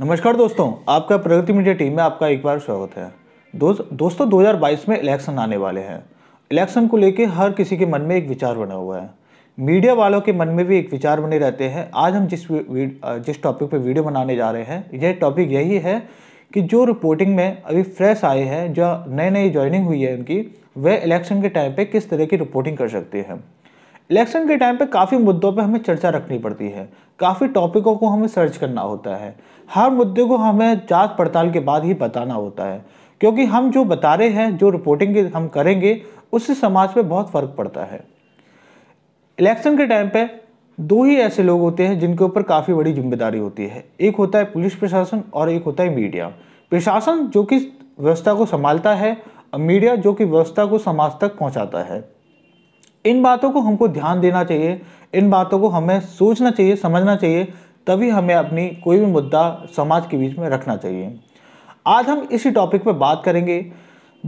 नमस्कार दोस्तों आपका प्रगति मीडिया टीम में आपका एक बार स्वागत है दोस्त दोस्तों 2022 में इलेक्शन आने वाले हैं इलेक्शन को लेकर हर किसी के मन में एक विचार बना हुआ है मीडिया वालों के मन में भी एक विचार बने रहते हैं आज हम जिस जिस टॉपिक पर वीडियो बनाने जा रहे हैं यह टॉपिक यही है कि जो रिपोर्टिंग में अभी फ्रेश आए हैं जो नए नए ज्वाइनिंग हुई है उनकी वह इलेक्शन के टाइम पर किस तरह की रिपोर्टिंग कर सकते हैं इलेक्शन के टाइम पे काफ़ी मुद्दों पे हमें चर्चा रखनी पड़ती है काफ़ी टॉपिकों को हमें सर्च करना होता है हर मुद्दे को हमें जांच पड़ताल के बाद ही बताना होता है क्योंकि हम जो बता रहे हैं जो रिपोर्टिंग हम करेंगे उससे समाज पे बहुत फ़र्क पड़ता है इलेक्शन के टाइम पे दो ही ऐसे लोग होते हैं जिनके ऊपर काफ़ी बड़ी जिम्मेदारी होती है एक होता है पुलिस प्रशासन और एक होता है मीडिया प्रशासन जो कि व्यवस्था को संभालता है और मीडिया जो कि व्यवस्था को समाज तक पहुंचाता है इन बातों को हमको ध्यान देना चाहिए इन बातों को हमें सोचना चाहिए समझना चाहिए तभी हमें अपनी कोई भी मुद्दा समाज के बीच में रखना चाहिए आज हम इसी टॉपिक पर बात करेंगे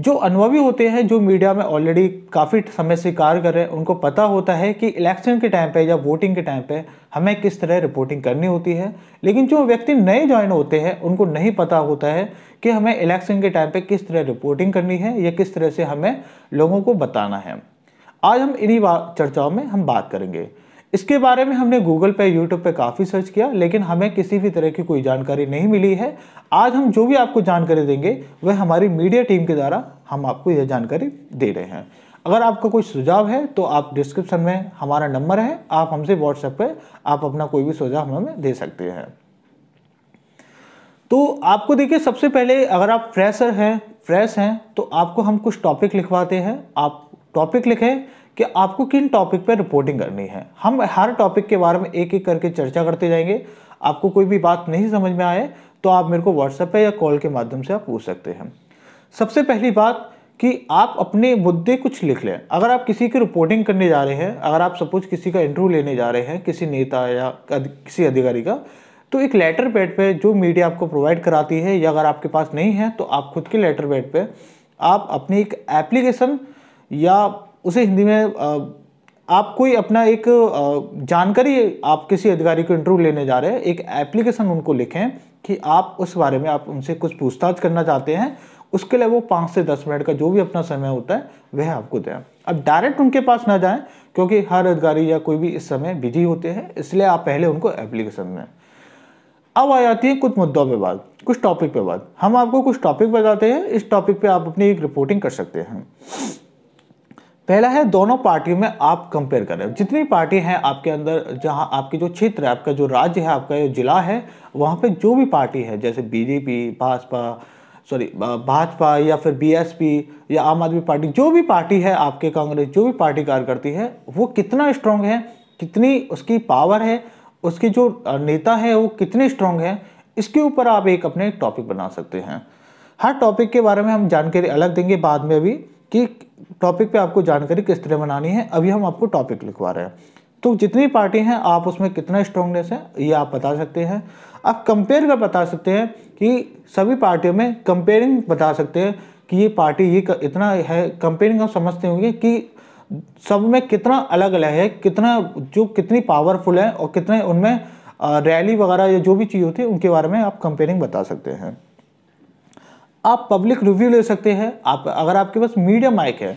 जो अनुभवी होते हैं जो मीडिया में ऑलरेडी काफ़ी समय से कार्य कर रहे हैं उनको पता होता है कि इलेक्शन के टाइम पे या वोटिंग के टाइम पे हमें किस तरह रिपोर्टिंग करनी होती है लेकिन जो व्यक्ति नए ज्वाइन होते हैं उनको नहीं पता होता है कि हमें इलेक्शन के टाइम पे किस तरह रिपोर्टिंग करनी है या किस तरह से हमें लोगों को बताना है आज हम इन्हीं चर्चाओं में हम बात करेंगे इसके बारे में हमने गूगल पे यूट्यूब पे काफ़ी सर्च किया लेकिन हमें किसी भी तरह की कोई जानकारी नहीं मिली है आज हम जो भी आपको जानकारी देंगे वह हमारी मीडिया टीम के द्वारा हम आपको यह जानकारी दे रहे हैं अगर आपका कोई सुझाव है तो आप डिस्क्रिप्शन में हमारा नंबर है आप हमसे व्हाट्सएप पर आप अपना कोई भी सुझाव हमें दे सकते हैं तो आपको देखिए सबसे पहले अगर आप फ्रेशर हैं फ्रेश हैं तो आपको हम कुछ टॉपिक लिखवाते हैं आप टॉपिक लिखें कि आपको किन टॉपिक पर रिपोर्टिंग करनी है हम हर टॉपिक के बारे में एक एक करके चर्चा करते जाएंगे आपको कोई भी बात नहीं समझ में आए तो आप मेरे को व्हाट्सएप पर या कॉल के माध्यम से आप पूछ सकते हैं सबसे पहली बात कि आप अपने मुद्दे कुछ लिख लें अगर आप किसी की रिपोर्टिंग करने जा रहे हैं अगर आप सपोज किसी का इंटरव्यू लेने जा रहे हैं किसी नेता या किसी अधिकारी का तो एक लेटर पैड पे जो मीडिया आपको प्रोवाइड कराती है या अगर आपके पास नहीं है तो आप खुद के लेटर पैड पे आप अपनी एक एप्लीकेशन या उसे हिंदी में आप कोई अपना एक जानकारी आप किसी अधिकारी को इंटरव्यू लेने जा रहे हैं एक एप्लीकेशन उनको लिखें कि आप उस बारे में आप उनसे कुछ पूछताछ करना चाहते हैं उसके लिए वो पाँच से दस मिनट का जो भी अपना समय होता है वह आपको दें अब डायरेक्ट उनके पास ना जाएं क्योंकि हर अधिकारी या कोई भी इस समय बिजी होते हैं इसलिए आप पहले उनको एप्लीकेशन दें अब आ जाती है कुछ मुद्दों पे बात कुछ टॉपिक पे बात हम आपको कुछ टॉपिक बताते हैं इस टॉपिक पे आप अपनी एक रिपोर्टिंग कर सकते हैं पहला है दोनों पार्टियों में आप कंपेयर करें जितनी पार्टी हैं आपके अंदर जहां आपके जो क्षेत्र है आपका जो राज्य है आपका जो जिला है वहां पे जो भी पार्टी है जैसे बीजेपी भाजपा सॉरी भाजपा या फिर बीएसपी या आम आदमी पार्टी जो भी पार्टी है आपके कांग्रेस जो भी पार्टी कार्य करती है वो कितना स्ट्रांग है कितनी उसकी पावर है उसके जो नेता है वो कितने स्ट्रांग है इसके ऊपर आप एक अपने टॉपिक बना सकते हैं हर टॉपिक के बारे में हम जानकारी अलग देंगे बाद में अभी कि टॉपिक पे आपको जानकारी किस तरह बनानी है अभी हम आपको टॉपिक लिखवा रहे हैं तो जितनी पार्टी हैं आप उसमें कितना स्ट्रॉन्गनेस है ये आप बता सकते हैं आप कंपेयर कर बता सकते हैं कि सभी पार्टियों में कंपेयरिंग बता सकते हैं कि ये पार्टी ये इतना है कंपेयरिंग हम समझते होंगे कि सब में कितना अलग अलग है कितना जो कितनी पावरफुल है और कितने उनमें रैली वगैरह या जो भी चीज़ होती है उनके बारे में आप कंपेयरिंग बता सकते हैं आप पब्लिक रिव्यू ले सकते हैं आप अगर आपके पास मीडिया माइक है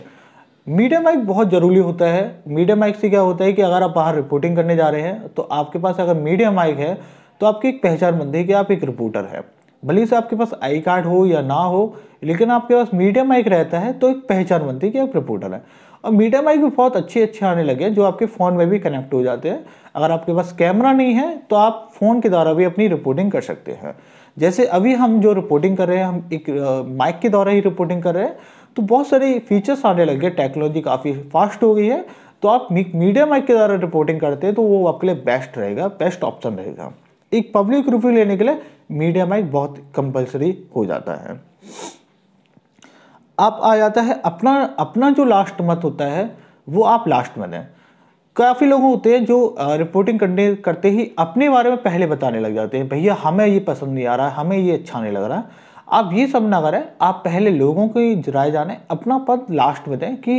मीडिया माइक बहुत ज़रूरी होता है मीडिया माइक से क्या होता है कि अगर आप बाहर रिपोर्टिंग करने जा रहे हैं तो आपके पास अगर मीडिया माइक है तो आपकी एक पहचान बनती है कि आप एक रिपोर्टर है भले से आपके पास आई कार्ड हो या ना हो लेकिन आपके पास मीडिया माइक रहता है तो एक पहचान बनती है कि आप रिपोर्टर हैं और मीडिया माइक भी बहुत अच्छे अच्छे आने लगे हैं जो आपके फ़ोन में भी कनेक्ट हो जाते हैं अगर आपके पास कैमरा नहीं है तो आप फ़ोन के द्वारा भी अपनी रिपोर्टिंग कर सकते हैं जैसे अभी हम जो रिपोर्टिंग कर रहे हैं हम एक माइक के द्वारा ही रिपोर्टिंग कर रहे हैं तो बहुत सारे फीचर्स आने लग गए टेक्नोलॉजी काफ़ी फास्ट हो गई है तो आप मीडिया माइक के द्वारा रिपोर्टिंग करते हैं तो वो आपके लिए बेस्ट रहेगा बेस्ट ऑप्शन रहेगा एक पब्लिक रिव्यू लेने के लिए मीडिया माइक बहुत कंपलसरी हो जाता है अब आ जाता है अपना अपना जो लास्ट मत होता है वो आप लास्ट में दें काफ़ी लोग होते हैं जो रिपोर्टिंग करने करते ही अपने बारे में पहले बताने लग जाते हैं भैया हमें ये पसंद नहीं आ रहा है हमें ये अच्छा नहीं लग रहा है आप ये सब ना करें आप पहले लोगों की राय जाने अपना पद लास्ट में दें कि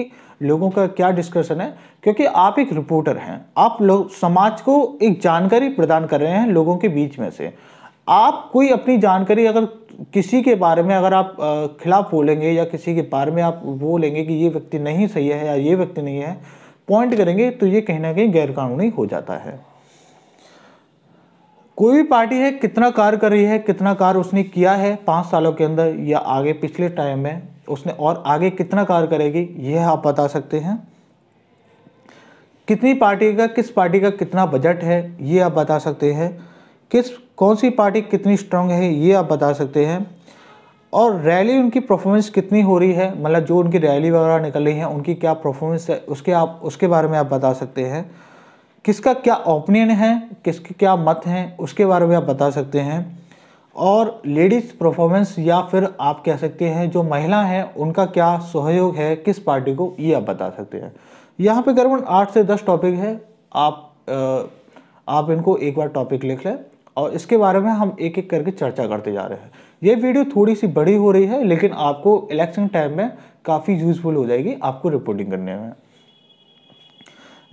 लोगों का क्या डिस्कशन है क्योंकि आप एक रिपोर्टर हैं आप लोग समाज को एक जानकारी प्रदान कर रहे हैं लोगों के बीच में से आप कोई अपनी जानकारी अगर किसी के बारे में अगर आप खिलाफ बोलेंगे या किसी के बारे में आप बोलेंगे कि ये व्यक्ति नहीं सही है या ये व्यक्ति नहीं है पॉइंट करेंगे तो ये कहीं ना कहीं गैरकानूनी हो जाता है कोई भी पार्टी है कितना कार्य कर रही है कितना कार्य उसने किया है पाँच सालों के अंदर या आगे पिछले टाइम में उसने और आगे कितना कार्य करेगी यह आप बता सकते हैं कितनी पार्टी का किस पार्टी का कितना बजट है ये आप बता सकते हैं किस कौन सी पार्टी कितनी स्ट्रांग है ये आप बता सकते हैं और रैली उनकी परफॉर्मेंस कितनी हो रही है मतलब जो उनकी रैली वगैरह निकल रही है उनकी क्या परफॉर्मेंस है उसके आप उसके बारे में आप बता सकते हैं किसका क्या ओपिनियन है किसके क्या मत हैं उसके बारे में आप बता सकते हैं और लेडीज़ परफॉर्मेंस या फिर आप कह सकते हैं जो महिला हैं उनका क्या सहयोग है किस पार्टी को ये आप बता सकते हैं यहाँ पे करीबन आठ से दस टॉपिक है आप आप इनको एक बार टॉपिक लिख लें और इसके बारे में हम एक एक करके चर्चा करते जा रहे हैं ये वीडियो थोड़ी सी बड़ी हो रही है लेकिन आपको इलेक्शन टाइम में काफ़ी यूजफुल हो जाएगी आपको रिपोर्टिंग करने में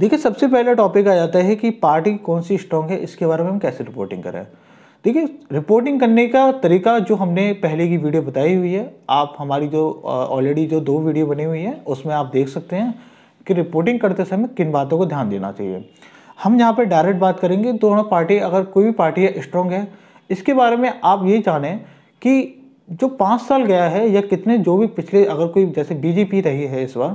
देखिए सबसे पहला टॉपिक आ जाता है कि पार्टी कौन सी स्ट्रांग है इसके बारे में हम कैसे रिपोर्टिंग करें देखिए रिपोर्टिंग करने का तरीका जो हमने पहले की वीडियो बताई हुई है आप हमारी जो ऑलरेडी जो दो वीडियो बनी हुई है उसमें आप देख सकते हैं कि रिपोर्टिंग करते समय किन बातों को ध्यान देना चाहिए हम यहाँ पर डायरेक्ट बात करेंगे दोनों तो पार्टी अगर कोई भी पार्टी स्ट्रॉन्ग है इसके बारे में आप ये जानें कि जो पाँच साल गया है या कितने जो भी पिछले अगर कोई जैसे बीजेपी रही है इस बार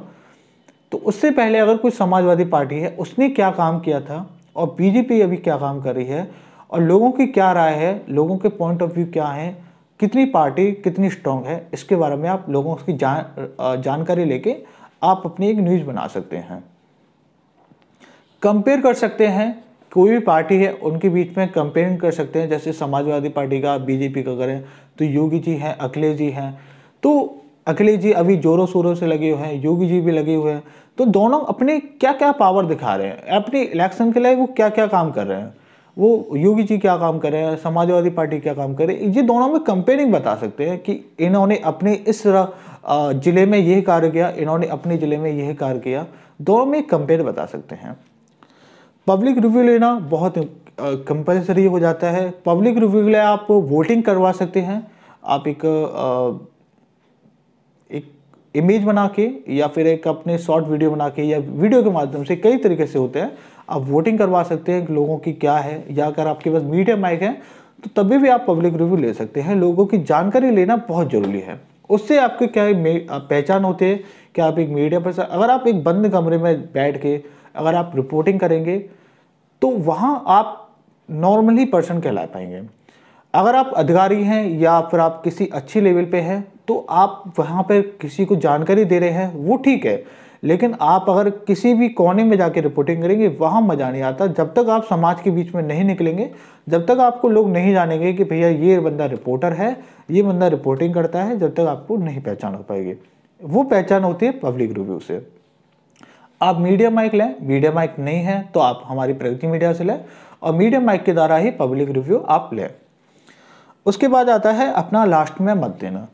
तो उससे पहले अगर कोई समाजवादी पार्टी है उसने क्या काम किया था और बीजेपी अभी क्या काम कर रही है और लोगों की क्या राय है लोगों के पॉइंट ऑफ व्यू क्या है कितनी पार्टी कितनी स्ट्रांग है इसके बारे में आप लोगों की जान जानकारी लेके आप अपनी एक न्यूज़ बना सकते हैं कंपेयर कर सकते हैं कोई भी पार्टी है उनके बीच में कंपेयरिंग कर सकते हैं जैसे समाजवादी पार्टी का बीजेपी का करें तो योगी जी हैं अखिलेश जी हैं तो अखिलेश जी अभी जोरों शोरों से लगे हुए हैं योगी जी भी लगे हुए हैं तो दोनों अपने क्या क्या पावर दिखा रहे हैं अपने इलेक्शन के लिए वो क्या क्या काम कर रहे हैं वो योगी जी क्या काम कर रहे हैं समाजवादी पार्टी क्या काम कर रहे हैं ये दोनों में कंपेयरिंग बता सकते हैं कि इन्होंने अपने इस ज़िले में यह कार्य किया इन्होंने अपने ज़िले में यह कार्य किया दोनों में कंपेयर बता सकते हैं पब्लिक रिव्यू लेना बहुत कंपलसरी हो जाता है पब्लिक रिव्यू के लिए आप वोटिंग करवा सकते हैं आप एक एक इमेज बना के या फिर एक अपने शॉर्ट वीडियो बना के या वीडियो के माध्यम से कई तरीके से होते हैं आप वोटिंग करवा सकते हैं लोगों की क्या है या अगर आपके पास मीडिया माइक है तो तभी भी आप पब्लिक रिव्यू ले सकते हैं लोगों की जानकारी लेना बहुत ज़रूरी है उससे आपके क्या पहचान होती है कि आप एक मीडिया पर्सन अगर आप एक बंद कमरे में बैठ के अगर आप रिपोर्टिंग करेंगे तो वहाँ आप नॉर्मली पर्सन कहला पाएंगे अगर आप अधिकारी हैं या फिर आप किसी अच्छी लेवल पे हैं तो आप वहाँ पर किसी को जानकारी दे रहे हैं वो ठीक है लेकिन आप अगर किसी भी कोने में जाके रिपोर्टिंग करेंगे वहाँ मज़ा नहीं आता जब तक आप समाज के बीच में नहीं निकलेंगे जब तक आपको लोग नहीं जानेंगे कि भैया ये बंदा रिपोर्टर है ये बंदा रिपोर्टिंग करता है जब तक आपको नहीं पहचान हो पाएगी वो पहचान होती है पब्लिक रिव्यू से आप मीडियम माइक लें मीडियम माइक नहीं है तो आप हमारी प्रगति मीडिया से लें और मीडियम माइक के द्वारा ही पब्लिक रिव्यू आप लें उसके बाद आता है अपना लास्ट में मत देना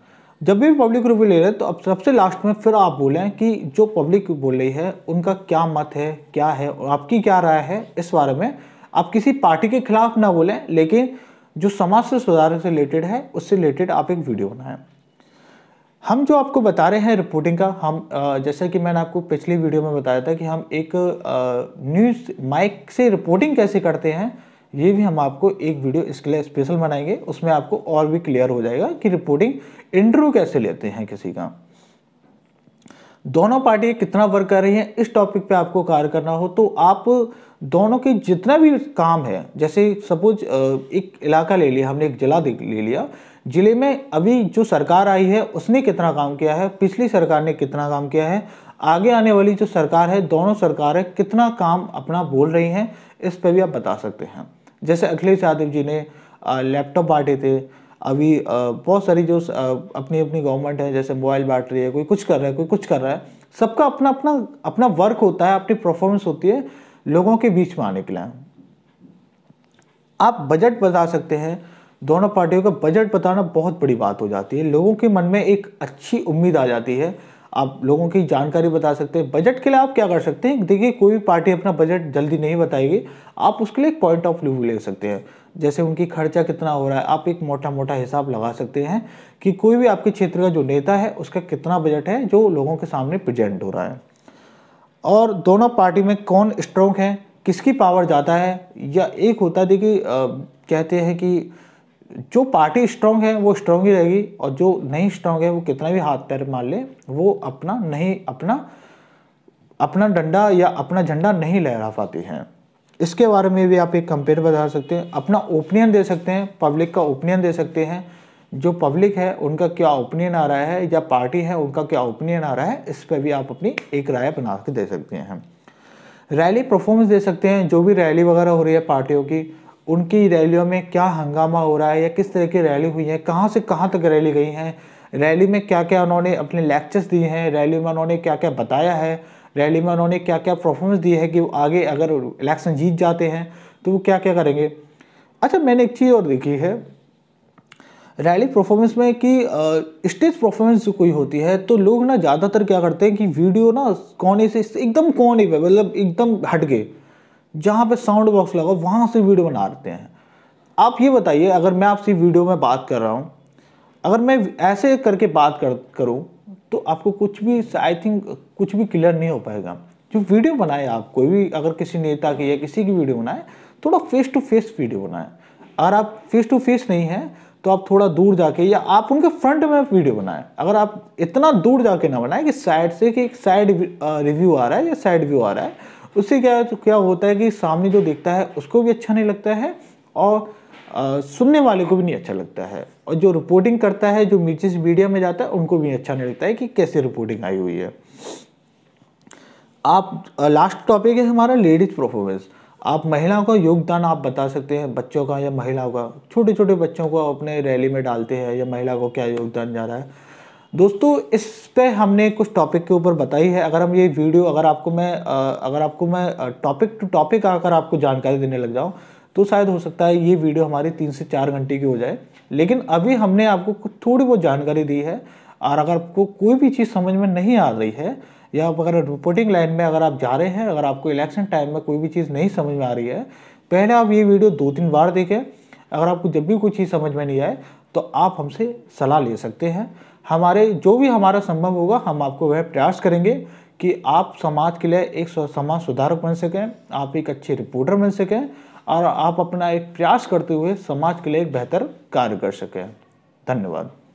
जब भी पब्लिक रिव्यू ले रहे हैं तो अब सबसे लास्ट में फिर आप बोलें कि जो पब्लिक बोल रही है उनका क्या मत है क्या है और आपकी क्या राय है इस बारे में आप किसी पार्टी के खिलाफ ना बोलें लेकिन जो समाज से सुधार से रिलेटेड है उससे रिलेटेड आप एक वीडियो बनाएं हम जो आपको बता रहे हैं रिपोर्टिंग का हम जैसे कि मैंने आपको पिछली वीडियो में बताया था कि हम एक न्यूज़ माइक से रिपोर्टिंग कैसे करते हैं ये भी हम आपको एक वीडियो इसके लिए स्पेशल बनाएंगे उसमें आपको और भी क्लियर हो जाएगा कि रिपोर्टिंग इंटरव्यू कैसे लेते हैं किसी का दोनों पार्टी कितना वर्क कर रही है इस टॉपिक पे आपको कार्य करना हो तो आप दोनों के जितना भी काम है जैसे सपोज एक इलाका ले लिया हमने एक जिला ले लिया जिले में अभी जो सरकार आई है उसने कितना काम किया है पिछली सरकार ने कितना काम किया है आगे आने वाली जो सरकार है दोनों सरकारें कितना काम अपना बोल रही हैं इस पर भी आप बता सकते हैं जैसे अखिलेश यादव जी ने लैपटॉप बांटे थे अभी बहुत सारी जो अपनी अपनी गवर्नमेंट है जैसे मोबाइल बांट रही है कोई कुछ कर रहा है कोई कुछ कर रहा है सबका अपना अपना अपना वर्क होता है अपनी परफॉर्मेंस होती है लोगों के बीच में आने के लिए आप बजट बता सकते हैं दोनों पार्टियों का बजट बताना बहुत बड़ी बात हो जाती है लोगों के मन में एक अच्छी उम्मीद आ जाती है आप लोगों की जानकारी बता सकते हैं बजट के लिए आप क्या कर सकते हैं देखिए कोई भी पार्टी अपना बजट जल्दी नहीं बताएगी आप उसके लिए एक पॉइंट ऑफ व्यू ले सकते हैं जैसे उनकी खर्चा कितना हो रहा है आप एक मोटा मोटा हिसाब लगा सकते हैं कि कोई भी आपके क्षेत्र का जो नेता है उसका कितना बजट है जो लोगों के सामने प्रजेंट हो रहा है और दोनों पार्टी में कौन स्ट्रोंग है किसकी पावर ज़्यादा है या एक होता है देखिए कहते हैं कि जो पार्टी स्ट्रांग है वो स्ट्रांग ही रहेगी और जो नहीं स्ट्रांग है वो कितना भी हाथ पैर मार ले वो अपना नहीं अपना अपना डंडा या अपना झंडा नहीं लहरा पाती है इसके बारे में भी आप एक कंपेयर बता सकते हैं अपना ओपिनियन दे सकते हैं पब्लिक का ओपिनियन दे सकते हैं जो पब्लिक है उनका क्या ओपिनियन आ रहा है या पार्टी है उनका क्या ओपिनियन आ रहा है इस पर भी आप अपनी एक राय बना के दे सकते हैं रैली परफॉर्मेंस दे सकते हैं जो भी रैली वगैरह हो रही है पार्टियों की उनकी रैलियों में क्या हंगामा हो रहा है या किस तरह की रैली हुई है कहाँ से कहाँ तक रैली गई हैं रैली में क्या क्या उन्होंने अपने लेक्चर्स दिए हैं रैली में उन्होंने क्या क्या बताया है रैली में उन्होंने क्या क्या परफॉर्मेंस दी है कि वो आगे अगर इलेक्शन जीत जाते हैं तो वो क्या क्या करेंगे अच्छा मैंने एक चीज़ और देखी है रैली परफॉर्मेंस में कि स्टेज परफॉर्मेंस जो कोई होती है तो लोग ना ज़्यादातर क्या करते हैं कि वीडियो ना कोने से एकदम कोने ही मतलब एकदम हट गए जहाँ पे साउंड बॉक्स लगा वहाँ से वीडियो बना रहते हैं आप ये बताइए अगर मैं आपसे वीडियो में बात कर रहा हूँ अगर मैं ऐसे करके बात कर करूँ तो आपको कुछ भी आई थिंक कुछ भी क्लियर नहीं हो पाएगा जो वीडियो बनाए आप कोई भी अगर किसी नेता की या किसी की वीडियो बनाए थोड़ा फेस टू फेस वीडियो बनाए अगर आप फेस टू फेस नहीं हैं तो आप थोड़ा दूर जाके या आप उनके फ्रंट में वीडियो बनाएं अगर आप इतना दूर जाके ना बनाएं कि साइड से कि एक साइड रिव्यू आ रहा है या साइड व्यू आ रहा है उससे क्या तो क्या होता है कि सामने जो देखता है उसको भी अच्छा नहीं लगता है और आ, सुनने वाले को भी नहीं अच्छा लगता है और जो रिपोर्टिंग करता है जो मीचिस मीडिया में जाता है उनको भी अच्छा नहीं लगता है कि कैसे रिपोर्टिंग आई हुई है आप लास्ट टॉपिक है हमारा लेडीज परफॉर्मेंस आप महिलाओं का योगदान आप बता सकते हैं बच्चों का या महिलाओं का छोटे छोटे बच्चों को अपने रैली में डालते हैं या महिला को क्या योगदान जा रहा है दोस्तों इस पर हमने कुछ टॉपिक के ऊपर बताई है अगर हम ये वीडियो अगर आपको मैं अगर आपको मैं टॉपिक टू टॉपिक आकर आपको जानकारी देने लग जाऊँ तो शायद हो सकता है ये वीडियो हमारी तीन से चार घंटे की हो जाए लेकिन अभी हमने आपको कुछ थोड़ी बहुत जानकारी दी है और अगर आपको कोई भी चीज़ समझ में नहीं आ रही है या अगर रिपोर्टिंग लाइन में अगर आप जा रहे हैं अगर आपको इलेक्शन टाइम में कोई भी चीज़ नहीं समझ में आ रही है पहले आप ये वीडियो दो तीन बार देखें अगर आपको जब भी कोई चीज़ समझ में नहीं आए तो आप हमसे सलाह ले सकते हैं हमारे जो भी हमारा संभव होगा हम आपको वह प्रयास करेंगे कि आप समाज के लिए एक समाज सुधारक बन सकें आप एक अच्छे रिपोर्टर बन सकें और आप अपना एक प्रयास करते हुए समाज के लिए एक बेहतर कार्य कर सकें धन्यवाद